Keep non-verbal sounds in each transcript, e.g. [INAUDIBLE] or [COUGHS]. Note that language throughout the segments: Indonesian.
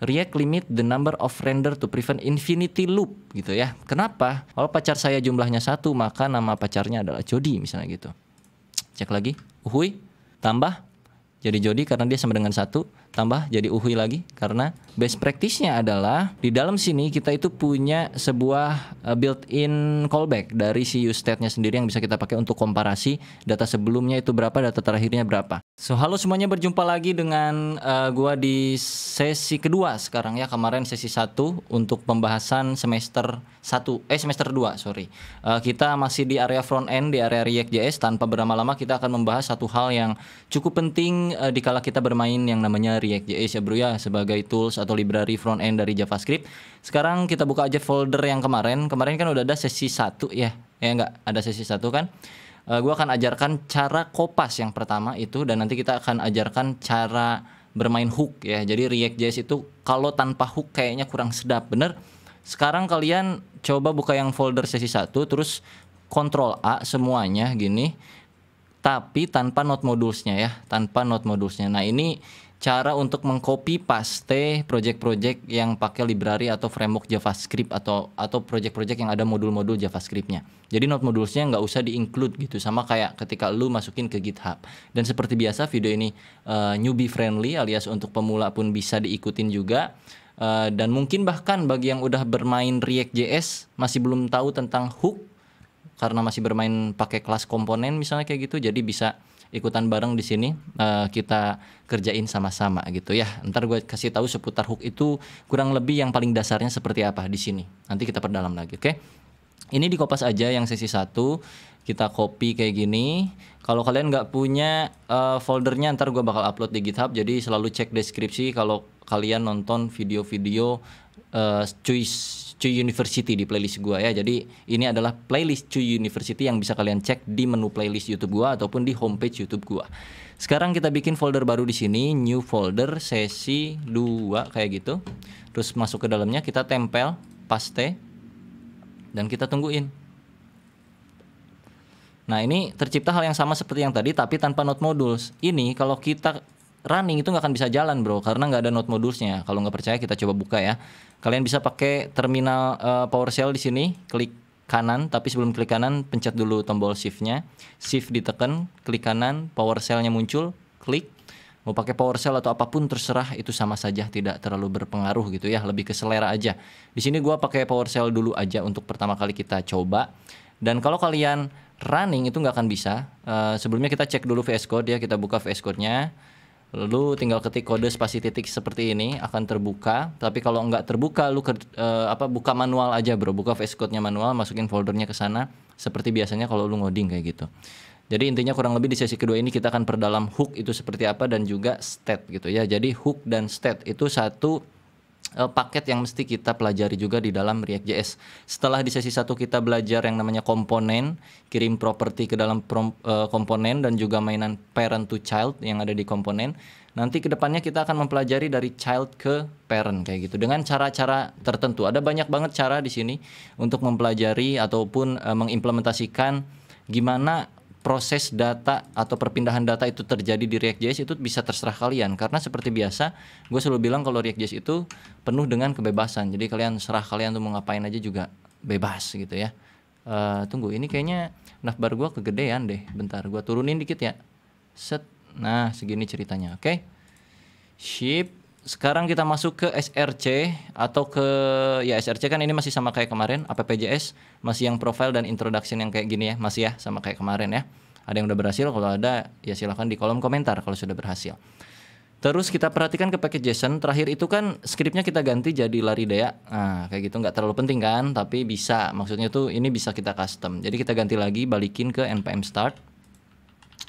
React limit the number of render to prevent infinity loop gitu ya. Kenapa? Kalau pacar saya jumlahnya satu maka nama pacarnya adalah Jody misalnya gitu. Cek lagi. Uhui. Tambah. Jadi Jody karena dia sama dengan satu tambah jadi uhui lagi karena best practice-nya adalah di dalam sini kita itu punya sebuah eh, built-in callback dari si use state-nya sendiri yang bisa kita pakai untuk komparasi data sebelumnya itu berapa data terakhirnya berapa. So halo semuanya berjumpa lagi dengan uh, gua di sesi kedua sekarang ya kemarin sesi 1 untuk pembahasan semester 1 eh semester 2 sorry. Uh, kita masih di area front end di area react js tanpa berlama-lama kita akan membahas satu hal yang cukup penting uh, kala kita bermain yang namanya React JS ya bro ya sebagai tools atau library front end dari JavaScript. Sekarang kita buka aja folder yang kemarin. Kemarin kan udah ada sesi satu ya. Ya nggak ada sesi satu kan. Uh, gua akan ajarkan cara kopas yang pertama itu dan nanti kita akan ajarkan cara bermain hook ya. Jadi React JS itu kalau tanpa hook kayaknya kurang sedap, bener? Sekarang kalian coba buka yang folder sesi satu, terus kontrol A semuanya gini tapi tanpa node modulesnya ya tanpa node modulesnya. nah ini cara untuk mengcopy paste project-project yang pakai library atau framework JavaScript atau atau project-project yang ada modul-modul JavaScript-nya Jadi node modules-nya nggak usah di-include gitu, sama kayak ketika lu masukin ke GitHub. Dan seperti biasa video ini uh, newbie friendly alias untuk pemula pun bisa diikutin juga. Uh, dan mungkin bahkan bagi yang udah bermain React JS masih belum tahu tentang hook karena masih bermain pakai kelas komponen misalnya kayak gitu, jadi bisa ikutan bareng di sini uh, kita kerjain sama-sama gitu ya. Ntar gue kasih tahu seputar hook itu kurang lebih yang paling dasarnya seperti apa di sini. Nanti kita perdalam lagi, oke? Okay? Ini dikopas aja yang sesi satu kita copy kayak gini. Kalau kalian nggak punya uh, foldernya, ntar gue bakal upload di GitHub. Jadi selalu cek deskripsi kalau kalian nonton video-video uh, university di playlist gua ya jadi ini adalah playlist cuy university yang bisa kalian cek di menu playlist youtube gua ataupun di homepage youtube gua sekarang kita bikin folder baru di sini new folder sesi 2 kayak gitu terus masuk ke dalamnya kita tempel paste dan kita tungguin Nah ini tercipta hal yang sama seperti yang tadi tapi tanpa node modules. Ini kalau kita running itu nggak akan bisa jalan bro karena nggak ada node modusnya. kalau nggak percaya kita coba buka ya kalian bisa pakai terminal uh, eh, PowerShell di sini klik kanan tapi sebelum klik kanan pencet dulu tombol shiftnya shift ditekan klik kanan PowerShellnya muncul klik mau pakai PowerShell atau apapun terserah itu sama saja tidak terlalu berpengaruh gitu ya lebih ke selera aja di sini gua pakai PowerShell dulu aja untuk pertama kali kita coba dan kalau kalian running itu nggak akan bisa uh, sebelumnya kita cek dulu VS Code ya kita buka VS Code-nya lu tinggal ketik kode spasi titik seperti ini akan terbuka tapi kalau nggak terbuka lu ke, uh, eh, apa buka manual aja bro buka VS Code-nya manual masukin foldernya ke sana seperti biasanya kalau lu ngoding kayak gitu jadi intinya kurang lebih di sesi kedua ini kita akan perdalam hook itu seperti apa dan juga state gitu ya jadi hook dan state itu satu Eh, paket yang mesti kita pelajari juga di dalam React JS. Setelah di sesi satu kita belajar yang namanya komponen, kirim properti ke dalam prom, uh, komponen dan juga mainan parent to child yang ada di komponen. Nanti kedepannya kita akan mempelajari dari child ke parent kayak gitu dengan cara-cara tertentu. Ada banyak banget cara di sini untuk mempelajari ataupun uh, mengimplementasikan gimana proses data atau perpindahan data itu terjadi di React.js itu bisa terserah kalian karena seperti biasa gue selalu bilang kalau React.js itu penuh dengan kebebasan jadi kalian serah kalian tuh mau ngapain aja juga bebas gitu ya uh, tunggu ini kayaknya nafbar gue kegedean deh bentar gue turunin dikit ya set nah segini ceritanya oke okay? ship sekarang kita masuk ke SRC atau ke ya SRC kan ini masih sama kayak kemarin APPJS masih yang profile dan introduction yang kayak gini ya masih ya sama kayak kemarin ya. Ada yang udah berhasil kalau ada ya silahkan di kolom komentar kalau sudah berhasil. Terus kita perhatikan ke package JSON terakhir itu kan skripnya kita ganti jadi lari daya Nah, kayak gitu nggak terlalu penting kan, tapi bisa. Maksudnya tuh ini bisa kita custom. Jadi kita ganti lagi balikin ke npm start.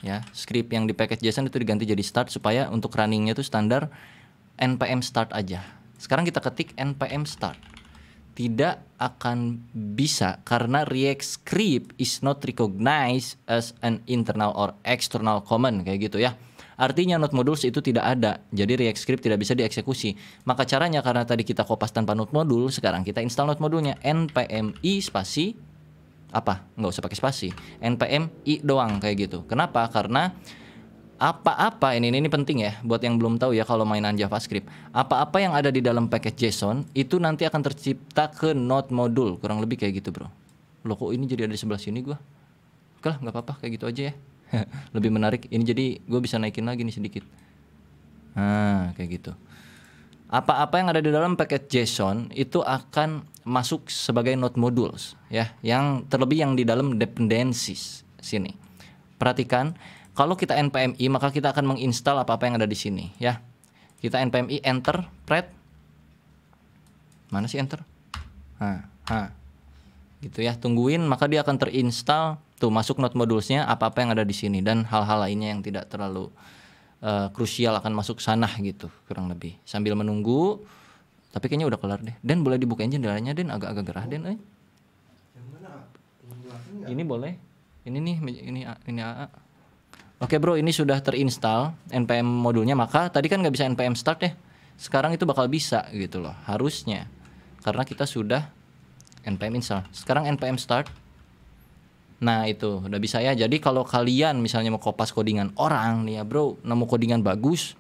Ya, script yang di package JSON itu diganti jadi start supaya untuk runningnya itu standar npm start aja. Sekarang kita ketik npm start. Tidak akan bisa karena React script is not recognized as an internal or external command, kayak gitu ya. Artinya node modules itu tidak ada. Jadi React script tidak bisa dieksekusi. Maka caranya karena tadi kita kopas tanpa node module, sekarang kita install node modulnya npm i spasi apa? Enggak usah pakai spasi. npm i doang kayak gitu. Kenapa? Karena apa-apa ini, ini penting ya buat yang belum tahu ya kalau mainan JavaScript. Apa-apa yang ada di dalam package JSON itu nanti akan tercipta ke node module kurang lebih kayak gitu, Bro. lo kok ini jadi ada di sebelah sini gue, Oke lah, nggak apa-apa kayak gitu aja ya. [LAUGHS] lebih menarik. Ini jadi gue bisa naikin lagi nih sedikit. Nah, kayak gitu. Apa-apa yang ada di dalam paket JSON itu akan masuk sebagai node modules ya, yang terlebih yang di dalam dependencies sini. Perhatikan kalau kita npmi maka kita akan menginstal apa-apa yang ada di sini ya. Kita npmi enter pred mana sih enter? Hah, ha. gitu ya. Tungguin maka dia akan terinstall tuh masuk node modulesnya apa-apa yang ada di sini dan hal-hal lainnya yang tidak terlalu uh, krusial akan masuk sana gitu kurang lebih. Sambil menunggu tapi kayaknya udah kelar deh. Dan boleh dibuka engine jendelanya Den agak-agak gerah Den eh. boleh ini nih ini boleh. Ini nih ini ini AA. Oke bro, ini sudah terinstall npm modulnya, maka tadi kan nggak bisa npm start ya. Sekarang itu bakal bisa gitu loh, harusnya. Karena kita sudah npm install. Sekarang npm start. Nah itu udah bisa ya. Jadi kalau kalian misalnya mau kopas codingan orang nih ya bro, nemu codingan bagus,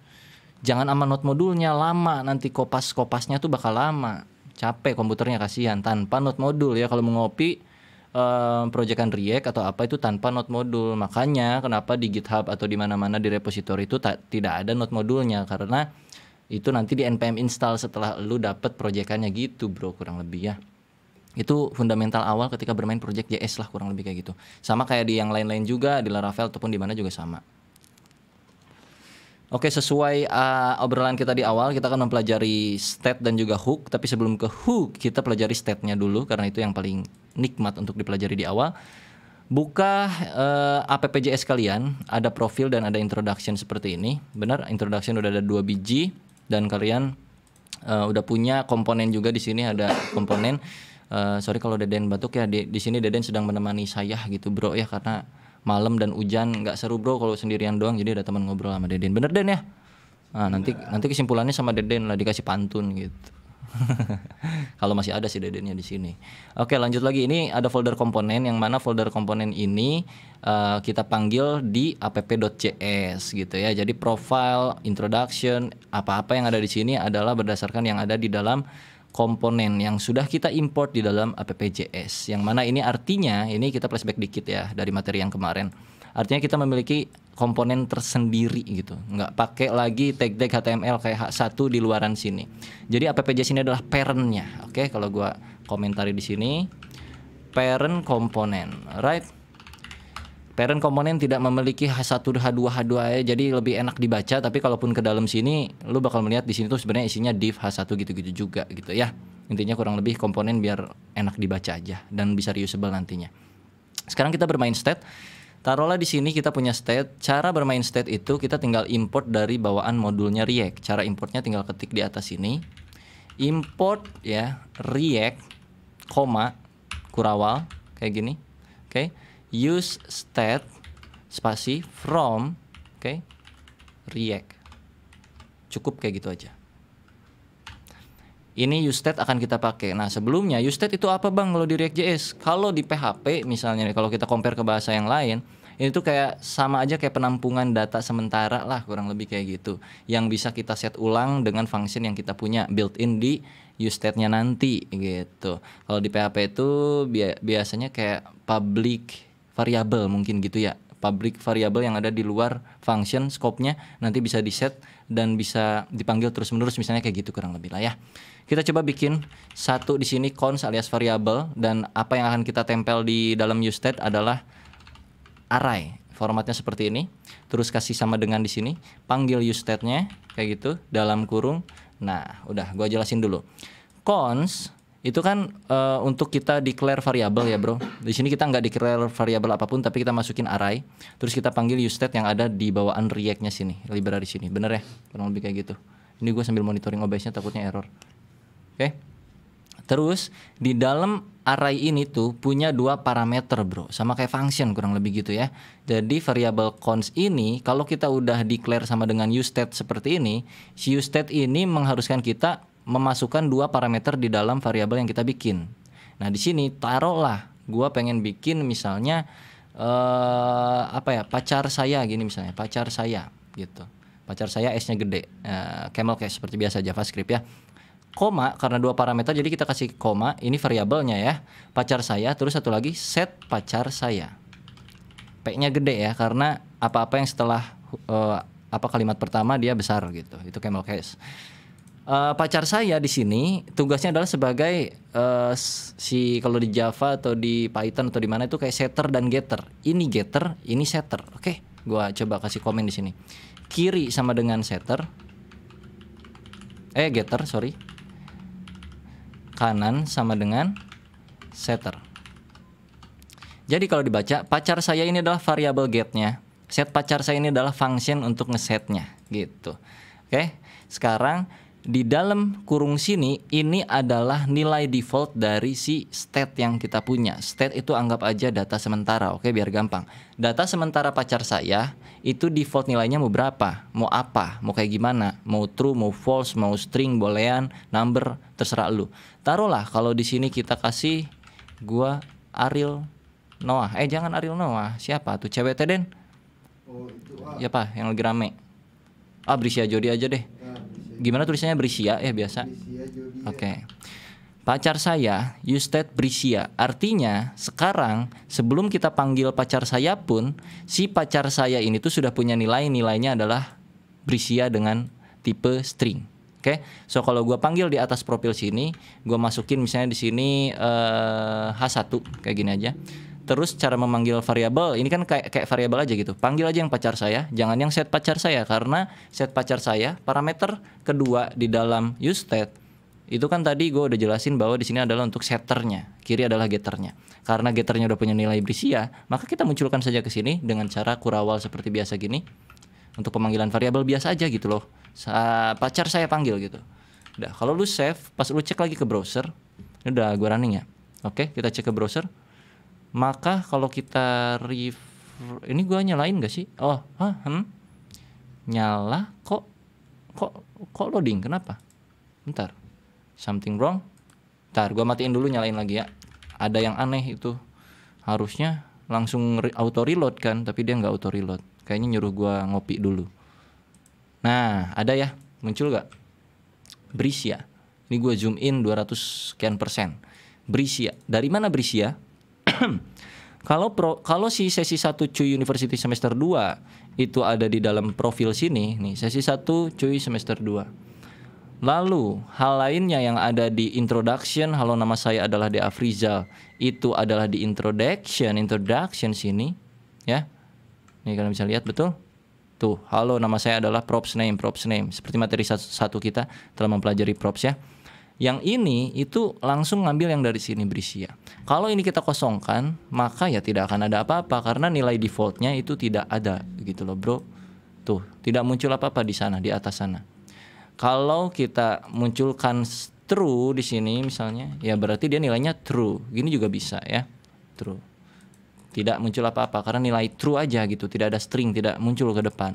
jangan sama not modulnya lama. Nanti kopas kopasnya tuh bakal lama. Capek komputernya kasihan. Tanpa not modul ya kalau mau ngopi um, proyekan React atau apa itu tanpa not modul. Makanya kenapa di GitHub atau di mana-mana di repository itu tak tidak ada not modulnya karena itu nanti di npm install setelah lu dapet proyekannya gitu, Bro, kurang lebih ya. Itu fundamental awal ketika bermain project JS lah kurang lebih kayak gitu. Sama kayak di yang lain-lain juga, di Laravel ataupun di mana juga sama. Oke, sesuai uh, obrolan kita di awal, kita akan mempelajari stat dan juga hook. Tapi sebelum ke hook, kita pelajari statnya dulu karena itu yang paling nikmat untuk dipelajari di awal. Buka uh, eh, APPJS kalian, ada profil dan ada introduction seperti ini. Benar, introduction udah ada dua biji dan kalian uh, udah punya komponen juga di sini ada komponen. Uh, sorry kalau Deden batuk ya, di, di sini Deden sedang menemani saya gitu bro ya karena malam dan hujan nggak seru bro kalau sendirian doang jadi ada teman ngobrol sama Deden bener Den ya nah nanti iya. nanti kesimpulannya sama Deden lah dikasih pantun gitu [LAUGHS] kalau masih ada sih Dedennya di sini oke lanjut lagi ini ada folder komponen yang mana folder komponen ini uh, kita panggil di app.cs gitu ya jadi profile introduction apa-apa yang ada di sini adalah berdasarkan yang ada di dalam komponen yang sudah kita import di dalam APPJS. Yang mana ini artinya, ini kita flashback dikit ya dari materi yang kemarin. Artinya kita memiliki komponen tersendiri gitu. Nggak pakai lagi tag-tag HTML kayak H1 di luaran sini. Jadi APPJS ini adalah parentnya. Oke, kalau gua komentari di sini parent komponen, right? parent komponen tidak memiliki H1 H2 H2 ya, jadi lebih enak dibaca tapi kalaupun ke dalam sini lu bakal melihat di sini tuh sebenarnya isinya div H1 gitu-gitu juga gitu ya. Intinya kurang lebih komponen biar enak dibaca aja dan bisa reusable nantinya. Sekarang kita bermain state. Taruhlah di sini kita punya state. Cara bermain state itu kita tinggal import dari bawaan modulnya React. Cara importnya tinggal ketik di atas ini, Import ya React, koma, kurawal kayak gini. Oke. Okay use state spasi from oke okay, react cukup kayak gitu aja ini use state akan kita pakai nah sebelumnya use state itu apa bang kalau di React JS? kalau di PHP misalnya kalau kita compare ke bahasa yang lain itu kayak sama aja kayak penampungan data sementara lah kurang lebih kayak gitu yang bisa kita set ulang dengan function yang kita punya built-in di use state-nya nanti gitu kalau di PHP itu biasanya kayak public variabel mungkin gitu ya public variable yang ada di luar function scope-nya nanti bisa di set dan bisa dipanggil terus-menerus misalnya kayak gitu kurang lebih lah ya. Kita coba bikin satu di sini cons alias variabel dan apa yang akan kita tempel di dalam useState adalah array. Formatnya seperti ini. Terus kasih sama dengan di sini, panggil useState-nya kayak gitu dalam kurung. Nah, udah gua jelasin dulu. Cons itu kan uh, untuk kita declare variabel ya bro di sini kita nggak declare variabel apapun tapi kita masukin array terus kita panggil useState yang ada di bawaan reactnya sini library sini bener ya kurang lebih kayak gitu ini gue sambil monitoring obesnya takutnya error oke okay? terus di dalam array ini tuh punya dua parameter bro sama kayak function kurang lebih gitu ya jadi variabel cons ini kalau kita udah declare sama dengan useState seperti ini si useState ini mengharuskan kita memasukkan dua parameter di dalam variabel yang kita bikin. Nah, di sini taruhlah gua pengen bikin misalnya eh apa ya? pacar saya gini misalnya, pacar saya gitu. Pacar saya S-nya gede. Eh, camel case seperti biasa JavaScript ya. Koma karena dua parameter jadi kita kasih koma, ini variabelnya ya. Pacar saya terus satu lagi set pacar saya. P-nya gede ya karena apa-apa yang setelah eh, apa kalimat pertama dia besar gitu. Itu camel case uh, pacar saya di sini tugasnya adalah sebagai uh, si kalau di Java atau di Python atau di mana itu kayak setter dan getter. Ini getter, ini setter. Oke, okay, gua coba kasih komen di sini. Kiri sama dengan setter. Eh, getter, sorry. Kanan sama dengan setter. Jadi kalau dibaca, pacar saya ini adalah variabel getnya. Set pacar saya ini adalah function untuk ngesetnya gitu. Oke, okay? sekarang di dalam kurung sini ini adalah nilai default dari si state yang kita punya. State itu anggap aja data sementara, oke biar gampang. Data sementara pacar saya itu default nilainya mau berapa, mau apa, mau kayak gimana, mau true, mau false, mau string, boolean, number, terserah lu. Taruhlah kalau di sini kita kasih gua Ariel Noah. Eh jangan Ariel Noah, siapa tuh cewek Teden? Oh, itu ah. Ya, Pak, yang lagi rame. Ah, Brisia Jodi aja deh gimana tulisannya Brisia ya biasa? Oke. Okay. Pacar saya, you Brisia. Artinya, sekarang sebelum kita panggil pacar saya pun, si pacar saya ini tuh sudah punya nilai, nilainya adalah Brisia dengan tipe string. Oke, okay? so kalau gue panggil di atas profil sini, gue masukin misalnya di sini eh, H1 kayak gini aja terus cara memanggil variabel ini kan kayak kayak variabel aja gitu. Panggil aja yang pacar saya, jangan yang set pacar saya karena set pacar saya parameter kedua di dalam use state itu kan tadi gue udah jelasin bahwa di sini adalah untuk setternya, kiri adalah getternya. Karena getternya udah punya nilai brisia, maka kita munculkan saja ke sini dengan cara kurawal seperti biasa gini. Untuk pemanggilan variabel biasa aja gitu loh. Sa pacar saya panggil gitu. Udah, kalau lu save, pas lu cek lagi ke browser, ini udah gue running ya. Oke, kita cek ke browser maka kalau kita refer ini gue nyalain gak sih oh hah, hmm? nyala kok kok kok loading kenapa bentar something wrong bentar gue matiin dulu nyalain lagi ya ada yang aneh itu harusnya langsung re auto reload kan tapi dia nggak auto reload kayaknya nyuruh gue ngopi dulu nah ada ya muncul gak Brisia ini gue zoom in 200 sekian persen Brisia dari mana Brisia [CLEARS THROAT] kalau pro, kalau si sesi 1 cuy university semester 2 itu ada di dalam profil sini nih sesi 1 cuy semester 2 Lalu hal lainnya yang ada di introduction, halo nama saya adalah De Afrizal. Itu adalah di introduction, introduction sini, ya. Nih kalian bisa lihat betul? Tuh, halo nama saya adalah props name, props name. Seperti materi satu kita telah mempelajari props ya. Yang ini itu langsung ngambil yang dari sini Brisia. Kalau ini kita kosongkan, maka ya tidak akan ada apa-apa karena nilai defaultnya itu tidak ada gitu loh, Bro. Tuh, tidak muncul apa-apa di sana, di atas sana. Kalau kita munculkan true di sini misalnya, ya berarti dia nilainya true. Gini juga bisa ya. True. Tidak muncul apa-apa karena nilai true aja gitu, tidak ada string, tidak muncul ke depan.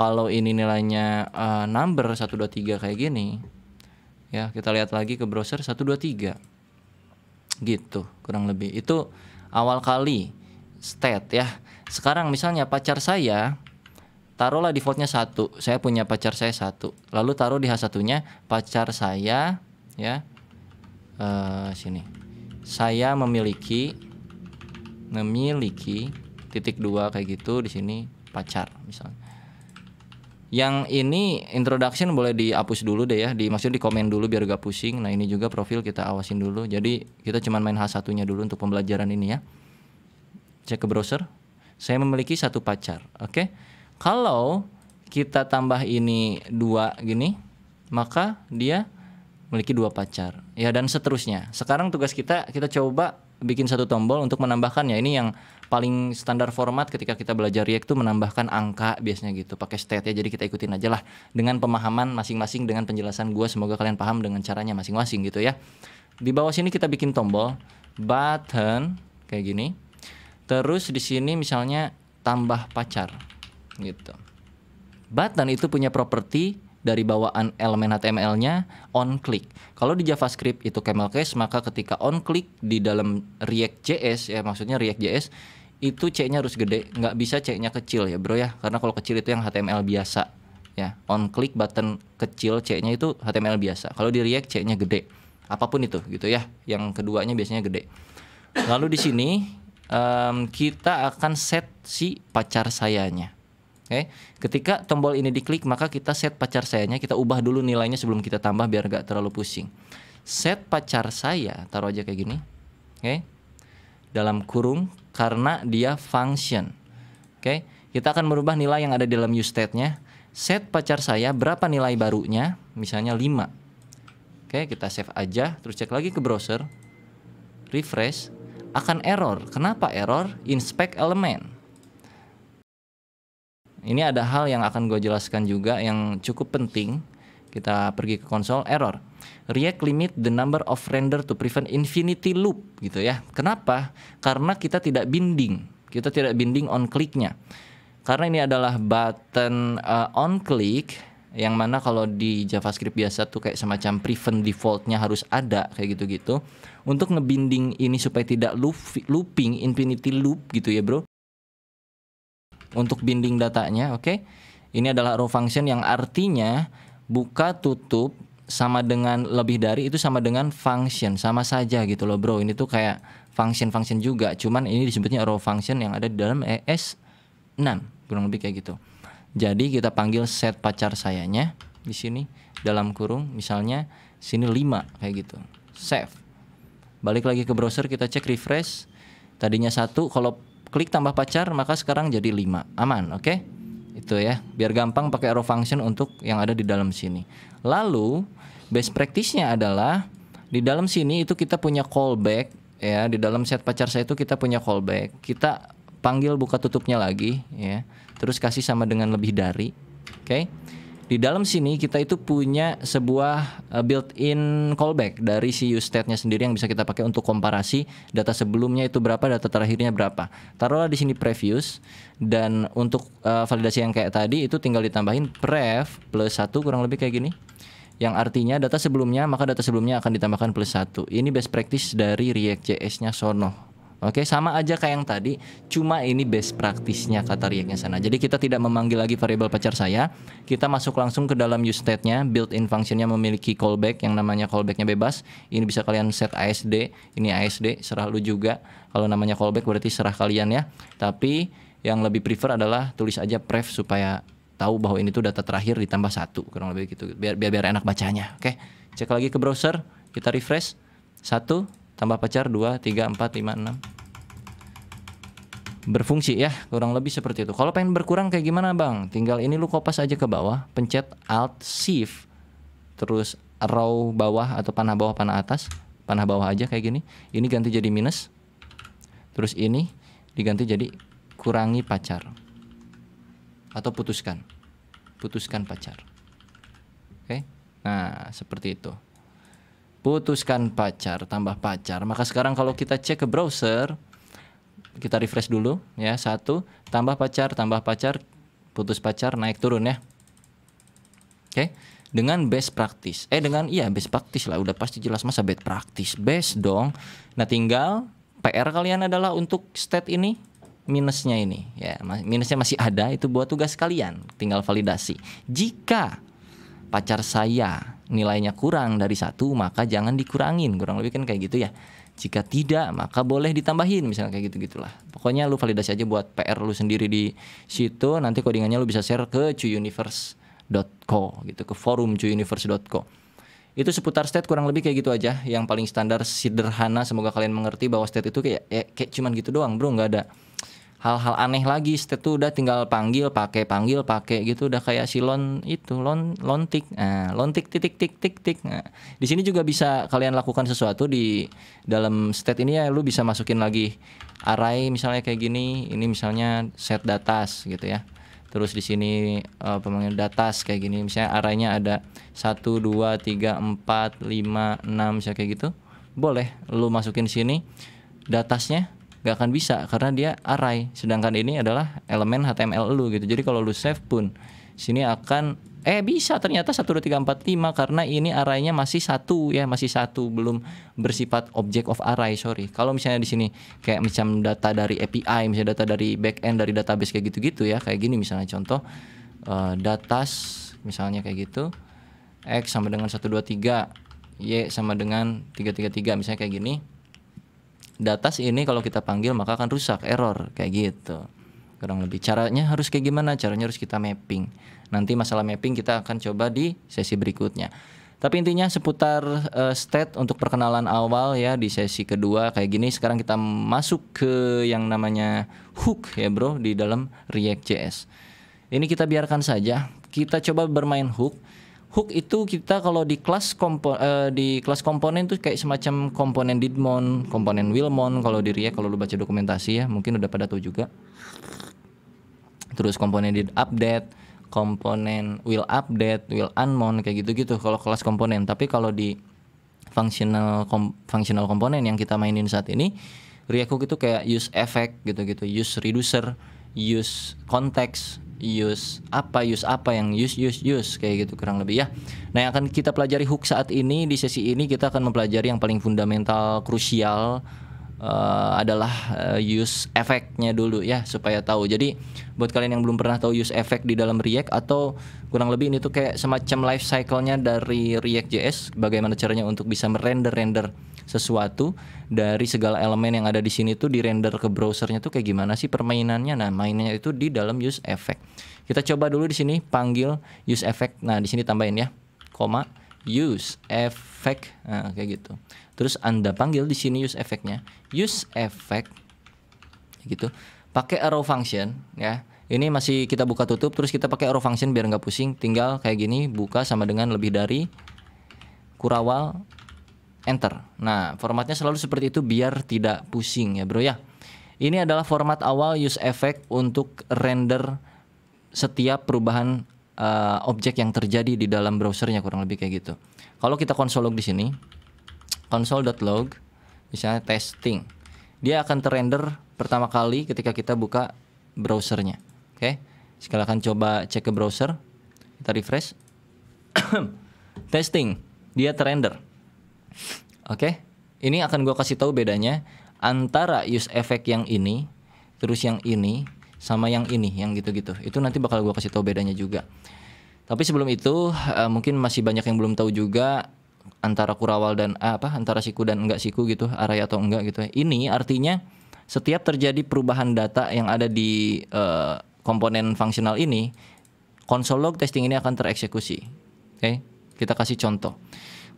Kalau ini nilainya uh, number 123 kayak gini, ya kita lihat lagi ke browser 123 gitu kurang lebih itu awal kali state ya sekarang misalnya pacar saya taruhlah defaultnya satu saya punya pacar saya satu lalu taruh di h satunya pacar saya ya uh, sini saya memiliki memiliki titik dua kayak gitu di sini pacar misalnya yang ini introduction boleh dihapus dulu deh ya, di maksudnya di komen dulu biar gak pusing. Nah, ini juga profil kita awasin dulu. Jadi, kita cuman main H1-nya dulu untuk pembelajaran ini ya. Cek ke browser. Saya memiliki satu pacar, oke? Okay? Kalau kita tambah ini dua gini, maka dia memiliki dua pacar. Ya dan seterusnya. Sekarang tugas kita kita coba bikin satu tombol untuk menambahkannya. Ini yang paling standar format ketika kita belajar React tuh menambahkan angka biasanya gitu pakai state ya. Jadi kita ikutin aja lah dengan pemahaman masing-masing dengan penjelasan gua semoga kalian paham dengan caranya masing-masing gitu ya. Di bawah sini kita bikin tombol button kayak gini. Terus di sini misalnya tambah pacar gitu. Button itu punya properti dari bawaan elemen HTML-nya on click. Kalau di JavaScript itu camel case, maka ketika on click di dalam React JS ya maksudnya React JS itu C-nya harus gede, nggak bisa C-nya kecil ya bro ya, karena kalau kecil itu yang HTML biasa ya. On click button kecil C-nya itu HTML biasa. Kalau di React C-nya gede, apapun itu gitu ya. Yang keduanya biasanya gede. Lalu di sini um, kita akan set si pacar sayanya okay? ketika tombol ini diklik maka kita set pacar sayanya kita ubah dulu nilainya sebelum kita tambah biar nggak terlalu pusing set pacar saya taruh aja kayak gini okay? dalam kurung karena dia function okay? kita akan merubah nilai yang ada dalam use state-nya set pacar saya berapa nilai barunya misalnya 5 oke kita save aja terus cek lagi ke browser refresh akan error kenapa error inspect element ini ada hal yang akan gue jelaskan juga yang cukup penting. Kita pergi ke konsol error. React limit the number of render to prevent infinity loop gitu ya. Kenapa? Karena kita tidak binding. Kita tidak binding on clicknya. Karena ini adalah button uh, on click yang mana kalau di JavaScript biasa tuh kayak semacam prevent defaultnya harus ada kayak gitu-gitu untuk ngebinding ini supaya tidak looping infinity loop gitu ya bro untuk binding datanya, oke? Okay? Ini adalah row function yang artinya buka tutup sama dengan lebih dari itu sama dengan function, sama saja gitu loh, Bro. Ini tuh kayak function-function juga, cuman ini disebutnya row function yang ada di dalam ES6, kurang lebih kayak gitu. Jadi kita panggil set pacar sayanya di sini dalam kurung misalnya sini 5 kayak gitu. Save. Balik lagi ke browser kita cek refresh. Tadinya satu kalau klik tambah pacar maka sekarang jadi 5 aman oke okay? itu ya biar gampang pakai arrow function untuk yang ada di dalam sini lalu best practice-nya adalah di dalam sini itu kita punya callback ya di dalam set pacar saya itu kita punya callback kita panggil buka tutupnya lagi ya terus kasih sama dengan lebih dari oke okay? di dalam sini kita itu punya sebuah eh, built-in callback dari si use state-nya sendiri yang bisa kita pakai untuk komparasi data sebelumnya itu berapa, data terakhirnya berapa. Taruhlah di sini previous dan untuk uh, validasi yang kayak tadi itu tinggal ditambahin prev plus satu kurang lebih kayak gini. Yang artinya data sebelumnya maka data sebelumnya akan ditambahkan plus satu. Ini best practice dari React js nya Sono. Oke, sama aja kayak yang tadi, cuma ini best praktisnya kata react sana. Jadi kita tidak memanggil lagi variabel pacar saya, kita masuk langsung ke dalam use state-nya, built-in function-nya memiliki callback yang namanya callback-nya bebas. Ini bisa kalian set ASD, ini ASD, serah lu juga. Kalau namanya callback berarti serah kalian ya. Tapi yang lebih prefer adalah tulis aja pref supaya tahu bahwa ini tuh data terakhir ditambah satu kurang lebih gitu biar biar, biar enak bacanya. Oke, cek lagi ke browser, kita refresh. Satu, tambah pacar 2 3 4 5 6 berfungsi ya kurang lebih seperti itu kalau pengen berkurang kayak gimana bang tinggal ini lu kopas aja ke bawah pencet alt shift terus row bawah atau panah bawah panah atas panah bawah aja kayak gini ini ganti jadi minus terus ini diganti jadi kurangi pacar atau putuskan putuskan pacar oke okay? nah seperti itu putuskan pacar, tambah pacar. Maka sekarang kalau kita cek ke browser, kita refresh dulu ya. Satu, tambah pacar, tambah pacar, putus pacar, naik turun ya. Oke. Okay. Dengan best practice. Eh dengan iya best practice lah, udah pasti jelas masa best practice. Best dong. Nah, tinggal PR kalian adalah untuk state ini minusnya ini ya. Minusnya masih ada itu buat tugas kalian, tinggal validasi. Jika pacar saya nilainya kurang dari satu maka jangan dikurangin kurang lebih kan kayak gitu ya jika tidak maka boleh ditambahin misalnya kayak gitu gitulah pokoknya lu validasi aja buat PR lu sendiri di situ nanti codingannya lu bisa share ke cuyuniverse.co gitu ke forum cuyuniverse.co itu seputar state kurang lebih kayak gitu aja yang paling standar sederhana semoga kalian mengerti bahwa state itu kayak eh, kayak cuman gitu doang bro nggak ada hal-hal aneh lagi setelah itu udah tinggal panggil pakai panggil pakai gitu udah kayak si lon itu lon lontik nah, lontik titik tik tik tik nah, di sini juga bisa kalian lakukan sesuatu di dalam state ini ya lu bisa masukin lagi array misalnya kayak gini ini misalnya set datas gitu ya terus di sini uh, pemanggil datas kayak gini misalnya arraynya ada satu dua tiga empat lima enam, misalnya kayak gitu boleh lu masukin sini datasnya nggak akan bisa karena dia array sedangkan ini adalah elemen HTML lu gitu jadi kalau lu save pun sini akan eh bisa ternyata satu dua tiga empat 5 karena ini arraynya masih satu ya masih satu belum bersifat object of array sorry kalau misalnya di sini kayak macam data dari API misalnya data dari backend dari database kayak gitu-gitu ya kayak gini misalnya contoh uh, datas misalnya kayak gitu x sama dengan satu dua tiga y sama dengan tiga tiga tiga misalnya kayak gini datas ini kalau kita panggil maka akan rusak error kayak gitu kurang lebih caranya harus kayak gimana caranya harus kita mapping nanti masalah mapping kita akan coba di sesi berikutnya tapi intinya seputar uh, eh, state untuk perkenalan awal ya di sesi kedua kayak gini sekarang kita masuk ke yang namanya hook ya bro di dalam React.js ini kita biarkan saja kita coba bermain hook hook itu kita kalau di kelas kompo, uh, di kelas komponen tuh kayak semacam komponen Didmon, komponen Wilmon kalau di React kalau lu baca dokumentasi ya, mungkin udah pada tahu juga. Terus komponen did update, komponen will update, will unmon kayak gitu-gitu kalau kelas komponen. Tapi kalau di functional kom functional komponen yang kita mainin saat ini, React hook itu kayak use effect gitu-gitu, use reducer use konteks use apa use apa yang use use use kayak gitu kurang lebih ya. Nah, yang akan kita pelajari hook saat ini di sesi ini kita akan mempelajari yang paling fundamental krusial uh, adalah uh, use efeknya dulu ya supaya tahu. Jadi buat kalian yang belum pernah tahu use efek di dalam React atau kurang lebih ini tuh kayak semacam life cycle-nya dari React JS bagaimana caranya untuk bisa merender-render sesuatu dari segala elemen yang ada di sini tuh di render ke browsernya tuh kayak gimana sih permainannya. Nah, mainnya itu di dalam use effect. Kita coba dulu di sini panggil use effect. Nah, di sini tambahin ya, koma use effect nah, kayak gitu terus anda panggil di sini use efeknya use effect gitu pakai arrow function ya ini masih kita buka tutup terus kita pakai arrow function biar nggak pusing tinggal kayak gini buka sama dengan lebih dari kurawal enter nah formatnya selalu seperti itu biar tidak pusing ya bro ya ini adalah format awal use effect untuk render setiap perubahan uh, objek yang terjadi di dalam browsernya kurang lebih kayak gitu. Kalau kita konsolok di sini, console.log misalnya testing. Dia akan terrender pertama kali ketika kita buka browsernya. Oke. Okay? akan coba cek ke browser. Kita refresh. [COUGHS] testing, dia terrender. Oke. Okay? Ini akan gue kasih tahu bedanya antara use effect yang ini terus yang ini sama yang ini yang gitu-gitu itu nanti bakal gue kasih tahu bedanya juga tapi sebelum itu uh, mungkin masih banyak yang belum tahu juga antara kurawal dan eh, apa antara siku dan enggak siku gitu area atau enggak gitu ini artinya setiap terjadi perubahan data yang ada di uh, komponen fungsional ini konsol log testing ini akan tereksekusi oke okay? kita kasih contoh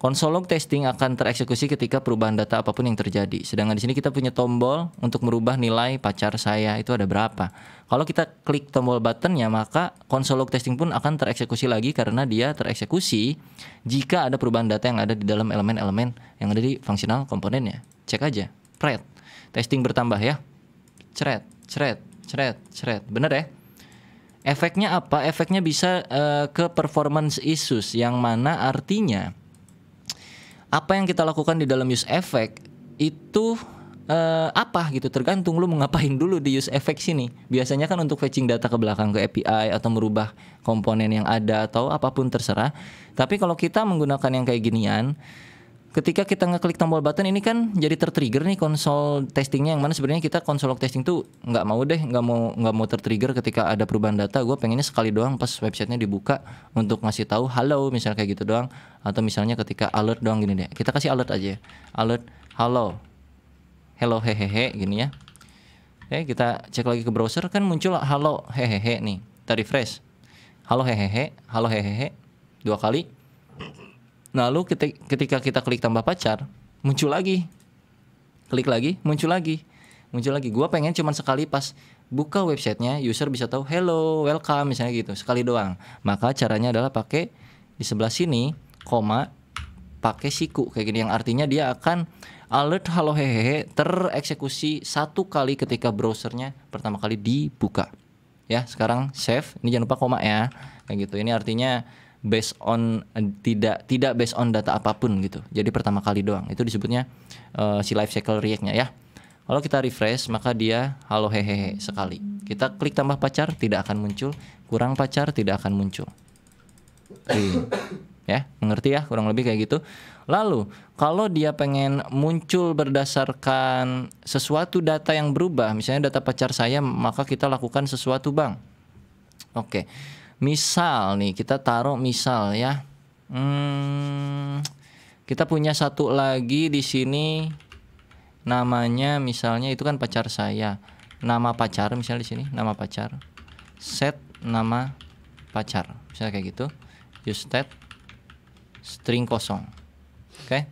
log testing akan tereksekusi ketika perubahan data apapun yang terjadi. Sedangkan di sini kita punya tombol untuk merubah nilai pacar saya itu ada berapa. Kalau kita klik tombol buttonnya maka konsolog testing pun akan tereksekusi lagi karena dia tereksekusi jika ada perubahan data yang ada di dalam elemen-elemen yang ada di fungsional komponennya. Cek aja. Pret. Testing bertambah ya. Cret, cret, cret, cret. Bener ya? Efeknya apa? Efeknya bisa uh, ke performance issues yang mana artinya apa yang kita lakukan di dalam use effect itu uh, apa gitu tergantung lu mau ngapain dulu di use effect sini biasanya kan untuk fetching data ke belakang ke API atau merubah komponen yang ada atau apapun terserah tapi kalau kita menggunakan yang kayak ginian ketika kita ngeklik tombol button ini kan jadi tertrigger nih konsol testingnya yang mana sebenarnya kita konsol testing tuh nggak mau deh nggak mau nggak mau tertrigger ketika ada perubahan data gue pengennya sekali doang pas websitenya dibuka untuk ngasih tahu halo misalnya kayak gitu doang atau misalnya ketika alert doang gini deh kita kasih alert aja ya. alert halo hello hehehe gini ya oke eh, kita cek lagi ke browser kan muncul halo hehehe nih Tadi fresh, halo hehehe halo hehehe dua kali Lalu nah, ketika kita klik tambah pacar, muncul lagi. Klik lagi, muncul lagi. Muncul lagi. gue pengen cuman sekali pas buka websitenya user bisa tahu hello, welcome misalnya gitu, sekali doang. Maka caranya adalah pakai di sebelah sini koma pakai siku kayak gini yang artinya dia akan alert halo hehehe tereksekusi satu kali ketika browsernya pertama kali dibuka ya sekarang save ini jangan lupa koma ya kayak gitu ini artinya based on eh, tidak tidak based on data apapun gitu. Jadi pertama kali doang. Itu disebutnya uh, si life cycle react ya. Kalau kita refresh maka dia halo hehehe sekali. Kita klik tambah pacar tidak akan muncul, kurang pacar tidak akan muncul. Iya. [COUGHS] ya, mengerti ya kurang lebih kayak gitu. Lalu, kalau dia pengen muncul berdasarkan sesuatu data yang berubah, misalnya data pacar saya, maka kita lakukan sesuatu, Bang. Oke. Okay misal nih kita taruh misal ya hmm, kita punya satu lagi di sini namanya misalnya itu kan pacar saya nama pacar misalnya di sini nama pacar set nama pacar misalnya kayak gitu use stat string kosong oke okay?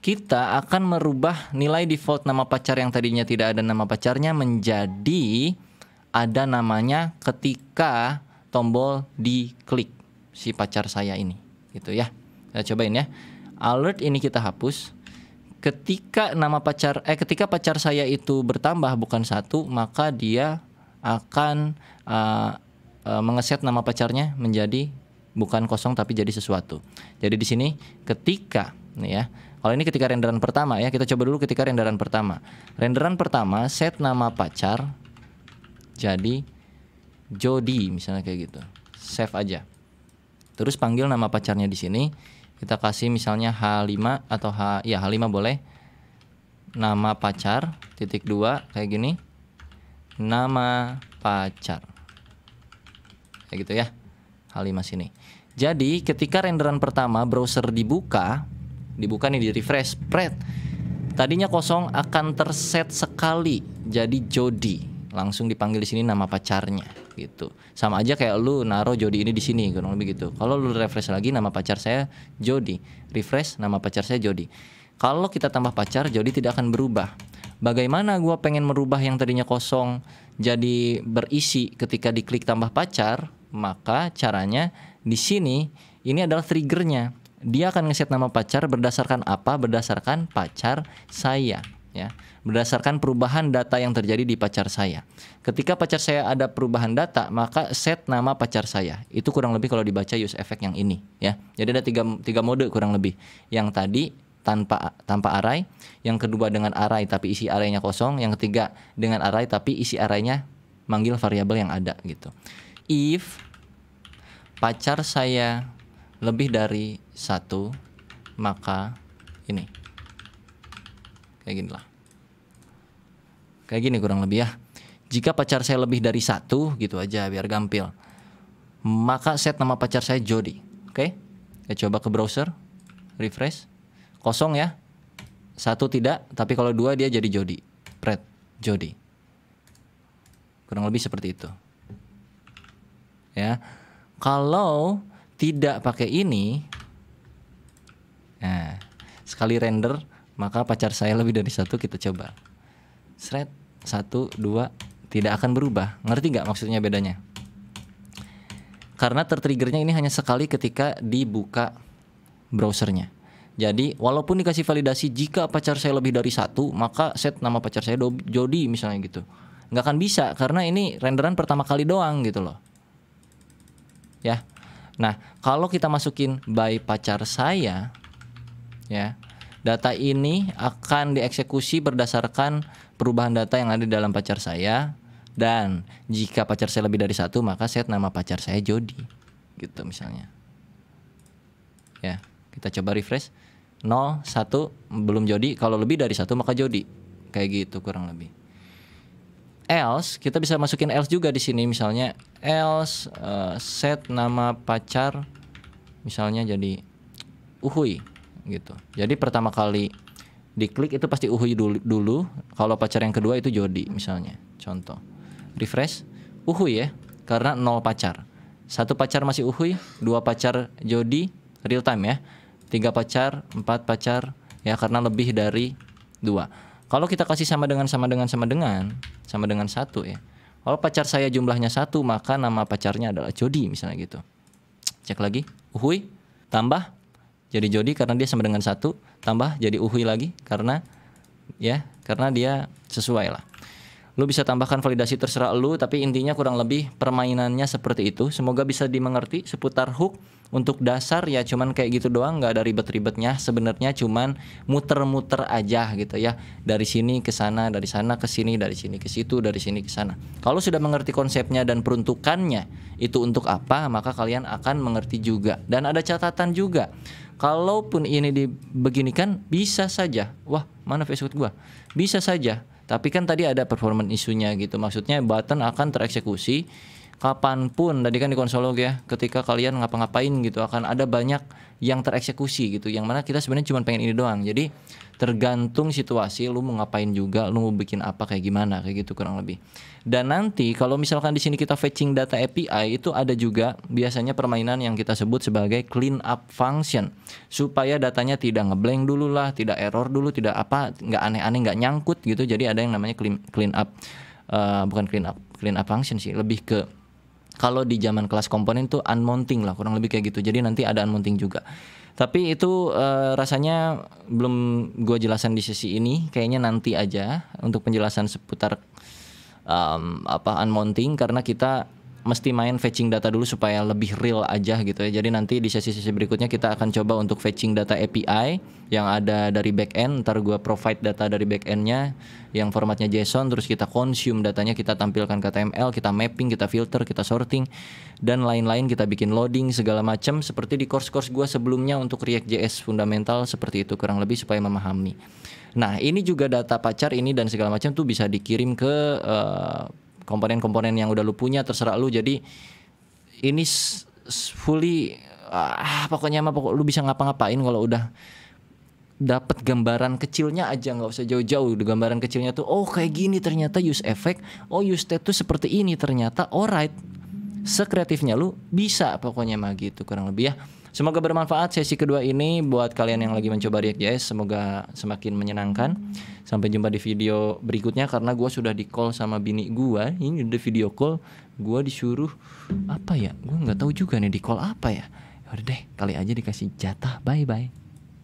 kita akan merubah nilai default nama pacar yang tadinya tidak ada nama pacarnya menjadi ada namanya ketika tombol di klik si pacar saya ini gitu ya kita cobain ya alert ini kita hapus ketika nama pacar eh ketika pacar saya itu bertambah bukan satu maka dia akan uh, uh, mengeset nama pacarnya menjadi bukan kosong tapi jadi sesuatu jadi di sini ketika nih ya kalau ini ketika renderan pertama ya kita coba dulu ketika renderan pertama renderan pertama set nama pacar jadi Jody misalnya kayak gitu. Save aja. Terus panggil nama pacarnya di sini. Kita kasih misalnya H5 atau H ya H5 boleh. Nama pacar titik dua kayak gini. Nama pacar. Kayak gitu ya. H5 sini. Jadi ketika renderan pertama browser dibuka, dibuka nih di refresh, pret. Tadinya kosong akan terset sekali jadi Jody. Langsung dipanggil di sini nama pacarnya gitu. Sama aja kayak lu naruh Jody ini di sini kurang lebih gitu. Kalau lu refresh lagi nama pacar saya Jody, refresh nama pacar saya Jody. Kalau kita tambah pacar, Jody tidak akan berubah. Bagaimana gua pengen merubah yang tadinya kosong jadi berisi ketika diklik tambah pacar? Maka caranya di sini ini adalah triggernya. Dia akan ngeset nama pacar berdasarkan apa? Berdasarkan pacar saya ya berdasarkan perubahan data yang terjadi di pacar saya. Ketika pacar saya ada perubahan data, maka set nama pacar saya. Itu kurang lebih kalau dibaca use effect yang ini ya. Jadi ada tiga, tiga mode kurang lebih. Yang tadi tanpa tanpa array, yang kedua dengan array tapi isi arraynya kosong, yang ketiga dengan array tapi isi arraynya manggil variabel yang ada gitu. If pacar saya lebih dari satu, maka ini kayak gini lah Kayak gini kurang lebih ya. Jika pacar saya lebih dari satu gitu aja biar gampil. Maka set nama pacar saya Jody. Oke? Okay? Kita coba ke browser. Refresh. Kosong ya. Satu tidak, tapi kalau dua dia jadi Jody. Pret, Jody. Kurang lebih seperti itu. Ya. Kalau tidak pakai ini nah sekali render maka pacar saya lebih dari satu kita coba seret satu dua tidak akan berubah ngerti nggak maksudnya bedanya karena tertriggernya ini hanya sekali ketika dibuka browsernya jadi walaupun dikasih validasi jika pacar saya lebih dari satu maka set nama pacar saya Jody misalnya gitu nggak akan bisa karena ini renderan pertama kali doang gitu loh ya nah kalau kita masukin by pacar saya ya data ini akan dieksekusi berdasarkan perubahan data yang ada di dalam pacar saya dan jika pacar saya lebih dari satu maka set nama pacar saya Jody gitu misalnya ya kita coba refresh 0 1 belum Jody kalau lebih dari satu maka Jody kayak gitu kurang lebih else kita bisa masukin else juga di sini misalnya else uh, set nama pacar misalnya jadi uhui gitu jadi pertama kali diklik itu pasti uhui dulu, dulu. kalau pacar yang kedua itu jodi misalnya contoh refresh uhui ya karena nol pacar satu pacar masih uhui, dua pacar jodi, real time ya tiga pacar empat pacar ya karena lebih dari dua kalau kita kasih sama dengan sama dengan sama dengan sama dengan satu ya kalau pacar saya jumlahnya satu maka nama pacarnya adalah jodi misalnya gitu cek lagi uhui, tambah jadi jodi karena dia sama dengan satu tambah jadi uhui lagi karena ya karena dia sesuai lah lu bisa tambahkan validasi terserah lu tapi intinya kurang lebih permainannya seperti itu semoga bisa dimengerti seputar hook untuk dasar ya cuman kayak gitu doang nggak ada ribet-ribetnya sebenarnya cuman muter-muter aja gitu ya dari sini ke sana dari sana ke sini dari sini ke situ dari sini ke sana kalau sudah mengerti konsepnya dan peruntukannya itu untuk apa maka kalian akan mengerti juga dan ada catatan juga kalaupun ini dibeginikan bisa saja wah mana Facebook gua bisa saja tapi kan tadi ada performance isunya gitu maksudnya button akan tereksekusi kapanpun tadi kan di konsolog ya ketika kalian ngapa-ngapain gitu akan ada banyak yang tereksekusi gitu yang mana kita sebenarnya cuma pengen ini doang jadi tergantung situasi lu mau ngapain juga lu mau bikin apa kayak gimana kayak gitu kurang lebih dan nanti kalau misalkan di sini kita fetching data API itu ada juga biasanya permainan yang kita sebut sebagai clean up function supaya datanya tidak ngeblank dulu lah tidak error dulu tidak apa nggak aneh-aneh nggak nyangkut gitu jadi ada yang namanya clean clean up uh, bukan clean up clean up function sih lebih ke kalau di zaman kelas komponen tuh unmounting lah kurang lebih kayak gitu jadi nanti ada unmounting juga tapi itu uh, rasanya belum gua jelasan di sesi ini kayaknya nanti aja untuk penjelasan seputar um, apa unmounting karena kita mesti main fetching data dulu supaya lebih real aja gitu ya. Jadi nanti di sesi-sesi berikutnya kita akan coba untuk fetching data API yang ada dari backend. Ntar gue provide data dari backendnya yang formatnya JSON, terus kita consume datanya, kita tampilkan ke TML, kita mapping, kita filter, kita sorting, dan lain-lain. Kita bikin loading segala macam seperti di course-course gue sebelumnya untuk React JS fundamental seperti itu kurang lebih supaya memahami. Nah ini juga data pacar ini dan segala macam tuh bisa dikirim ke uh, komponen-komponen yang udah lu punya terserah lu jadi ini fully ah, pokoknya mah pokok lu bisa ngapa-ngapain kalau udah dapat gambaran kecilnya aja nggak usah jauh-jauh gambaran kecilnya tuh oh kayak gini ternyata use effect oh use state seperti ini ternyata alright sekreatifnya lu bisa pokoknya mah gitu kurang lebih ya Semoga bermanfaat sesi kedua ini buat kalian yang lagi mencoba React JS. Semoga semakin menyenangkan. Sampai jumpa di video berikutnya karena gue sudah di call sama bini gue. Ini udah video call. Gue disuruh apa ya? Gue nggak tahu juga nih di call apa ya. Yaudah deh, kali aja dikasih jatah. Bye bye.